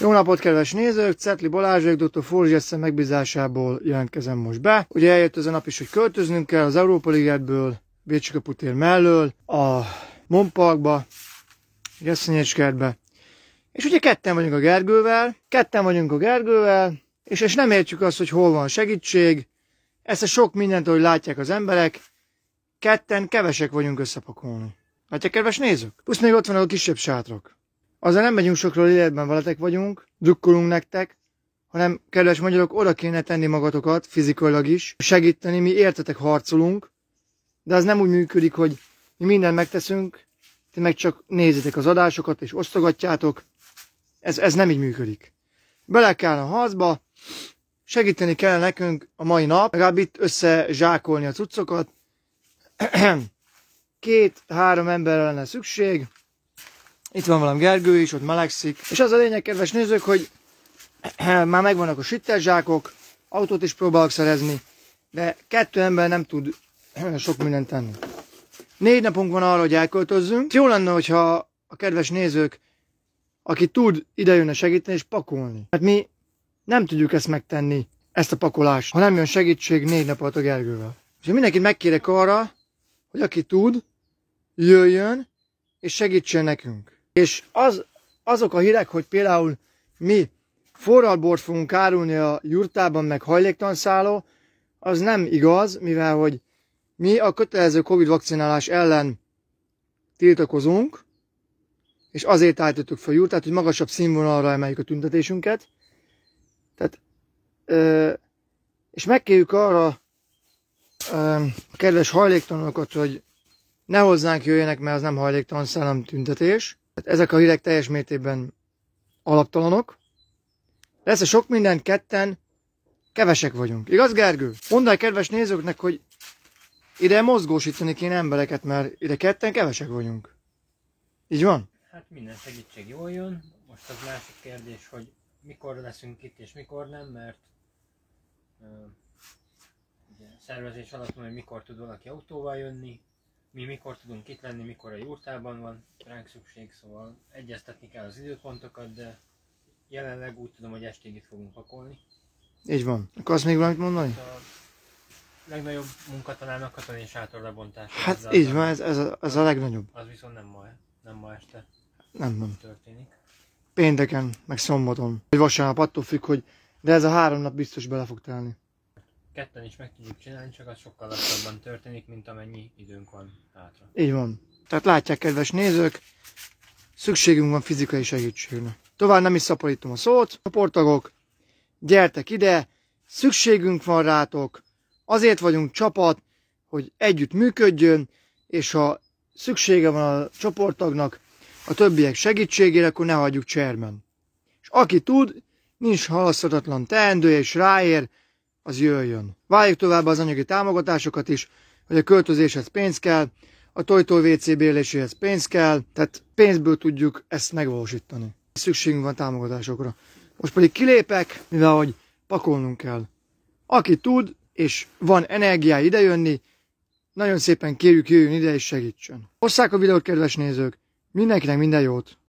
Jó napot, kedves nézők! Cetli Balázs vagyok, Dr. Forzsessen megbízásából jelentkezem most be. Ugye eljött ez a nap is, hogy költöznünk kell az Európa Ligetből, Bécsikaputér mellől, a Monparkba, Gesszenyécskertbe. És ugye ketten vagyunk a Gergővel, ketten vagyunk a Gergővel, és, és nem értjük azt, hogy hol van segítség, ezt a sok mindent, ahogy látják az emberek, ketten kevesek vagyunk összepakolni. te kedves nézők? Plusz még ott van a kisebb sátrak. Azzal nem megyünk sokról életben veletek vagyunk, drukkolunk nektek, hanem kedves magyarok, oda kéne tenni magatokat fizikailag is, segíteni, mi értetek harcolunk, de az nem úgy működik, hogy mi mindent megteszünk, ti meg csak nézitek az adásokat és osztogatjátok. Ez, ez nem így működik. Bele kell a harcba, segíteni kell nekünk a mai nap, legalább itt összezsákolni a cuccokat. Két-három emberre lenne szükség, itt van valami Gergő is, ott melegszik. És az a lényeg, kedves nézők, hogy már megvannak a süttelzsákok, autót is próbálok szerezni, de kettő ember nem tud sok mindent tenni. Négy napunk van arra, hogy elköltözzünk. Jó lenne, hogyha a kedves nézők, aki tud, idejönne segíteni és pakolni. Mert hát mi nem tudjuk ezt megtenni, ezt a pakolást, ha nem jön segítség négy nap alatt a Gergővel. És mindenkit megkérek arra, hogy aki tud, jöjjön és segítsen nekünk. És az, azok a hírek, hogy például mi forralbort fogunk árulni a jurtában, meg hajléktanszáló, az nem igaz, mivel hogy mi a kötelező Covid vakcinálás ellen tiltakozunk, és azért állítottuk fel jurtát, hogy magasabb színvonalra emeljük a tüntetésünket. Tehát, ö, és megkérjük arra ö, kedves hajléktalanokat, hogy ne hozzánk jöjjenek, mert az nem hajléktalan, tüntetés. Tehát ezek a hírek teljes mértékben alaptalanok. Lesz sok minden, ketten kevesek vagyunk. Igaz, Gergő? Mondd el kedves nézőknek, hogy ide mozgósítani kéne embereket, mert ide ketten kevesek vagyunk. Így van? Hát minden segítség jól jön. Most az másik kérdés, hogy mikor leszünk itt és mikor nem, mert uh, ugye, szervezés alatt, hogy mikor tud valaki autóval jönni, mi mikor tudunk itt lenni, mikor a jurtában van ránk szükség, szóval egyeztetni kell az időpontokat, de jelenleg úgy tudom, hogy estig itt fogunk pakolni. Így van. azt még valamit mondani? Hát a legnagyobb munka talán a katonai sátor lebontása. Hát így van, ez, ez, a, ez a legnagyobb. Az viszont nem ma, nem ma este. Nem, nem. Történik. Pénteken, meg szombaton. Vagy vasárnap, attól függ, hogy... De ez a három nap biztos bele fog telni ketten is meg tudjuk csinálni, csak az sokkal lassabban történik, mint amennyi időnk van hátra. Így van. Tehát látják, kedves nézők, szükségünk van fizikai segítségre. Tovább nem is szaporítom a szót. A portagok gyertek ide, szükségünk van rátok, azért vagyunk csapat, hogy együtt működjön, és ha szüksége van a csoporttagnak a többiek segítségére, akkor ne hagyjuk cserben. És aki tud, nincs halaszthatatlan teendője, és ráér, az jöjjön. Váljuk tovább az anyagi támogatásokat is, hogy a költözéshez pénz kell, a tojtó WC béléséhez pénz kell, tehát pénzből tudjuk ezt megvalósítani. Szükségünk van támogatásokra. Most pedig kilépek, mivel hogy pakolnunk kell. Aki tud, és van energiája idejönni, nagyon szépen kérjük jöjjön ide és segítsen. Osszák a videót, kedves nézők! Mindenkinek minden jót!